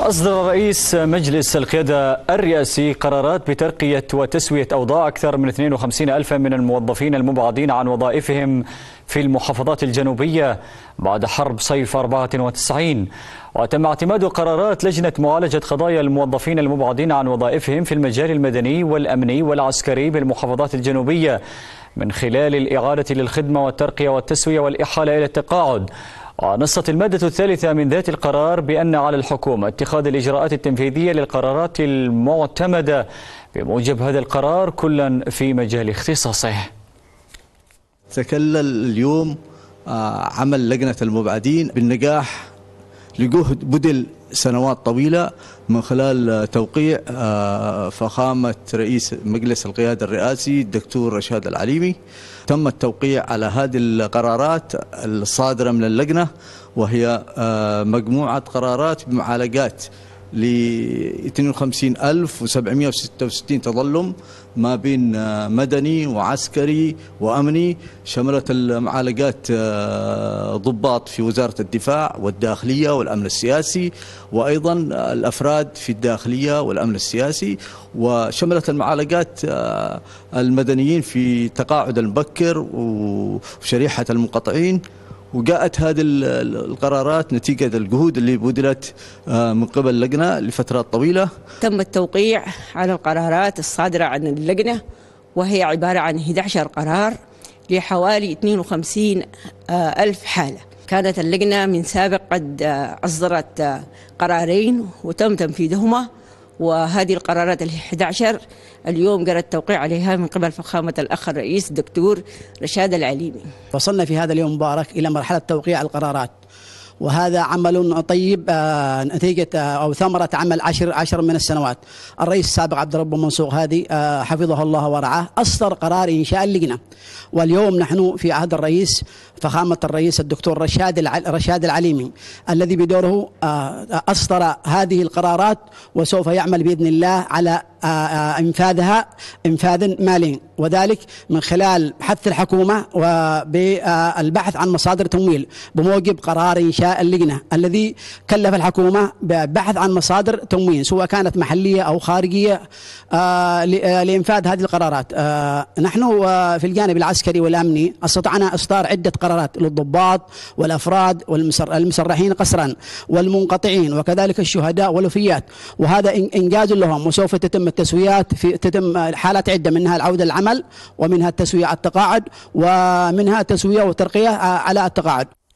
أصدر رئيس مجلس القيادة الرئاسي قرارات بترقية وتسوية أوضاع أكثر من 52 ألفا من الموظفين المبعدين عن وظائفهم في المحافظات الجنوبية بعد حرب صيف 94 وتم اعتماد قرارات لجنة معالجة قضايا الموظفين المبعدين عن وظائفهم في المجال المدني والأمني والعسكري بالمحافظات الجنوبية من خلال الإعادة للخدمة والترقية والتسوية والإحالة إلى التقاعد ونصت المادة الثالثة من ذات القرار بأن على الحكومة اتخاذ الإجراءات التنفيذية للقرارات المعتمدة بموجب هذا القرار كلا في مجال اختصاصه تكلل اليوم آه، عمل لجنة المبعدين بالنجاح لجهد بذل سنوات طويلة من خلال توقيع آه، فخامة رئيس مجلس القيادة الرئاسي الدكتور رشاد العليمي تم التوقيع على هذه القرارات الصادرة من اللجنة وهي آه، مجموعة قرارات بمعالجات ل 52766 تظلم ما بين آه، مدني وعسكري وامني شملت المعالجات آه، ضباط في وزاره الدفاع والداخليه والامن السياسي وايضا الافراد في الداخليه والامن السياسي وشملت المعالجات آه، المدنيين في تقاعد المبكر وشريحه المنقطعين وجاءت هذه القرارات نتيجة الجهود اللي بذلت آه، من قبل اللجنة لفترات طويلة تم التوقيع على القرارات الصادرة عن اللجنة وهي عبارة عن 11 قرار لحوالي 52 آه، ألف حالة كانت اللجنة من سابق قد آه، أصدرت قرارين وتم تنفيذهما وهذه القرارات ال 11 اليوم جرى التوقيع عليها من قبل فخامه الاخ الرئيس الدكتور رشاد العليمي. وصلنا في هذا اليوم مبارك الى مرحله توقيع القرارات وهذا عمل طيب آه، نتيجة آه، أو ثمرة عمل عشر عشر من السنوات الرئيس السابق عبد الرب منصور هادي آه، حفظه الله ورعاه أصدر قرار إنشاء اللجنة واليوم نحن في عهد الرئيس فخامة الرئيس الدكتور رشاد رشاد العليمي الذي بدوره أصدر هذه القرارات وسوف يعمل بإذن الله على آه، آه، انفاذها انفاذ مالي وذلك من خلال حث الحكومه وبالبحث عن مصادر تمويل بموجب قرار انشاء اللجنه الذي كلف الحكومه ببحث عن مصادر تمويل سواء كانت محليه او خارجيه آه، لانفاذ هذه القرارات نحن في الجانب العسكري والامني استطعنا اصدار عده قرارات للضباط والافراد والمسرحين قسرا والمنقطعين وكذلك الشهداء والوفيات وهذا انجاز لهم وسوف تتم التسويات في تتم حالات عده منها العوده للعمل ومنها التسويه على التقاعد ومنها تسويه وترقيه على التقاعد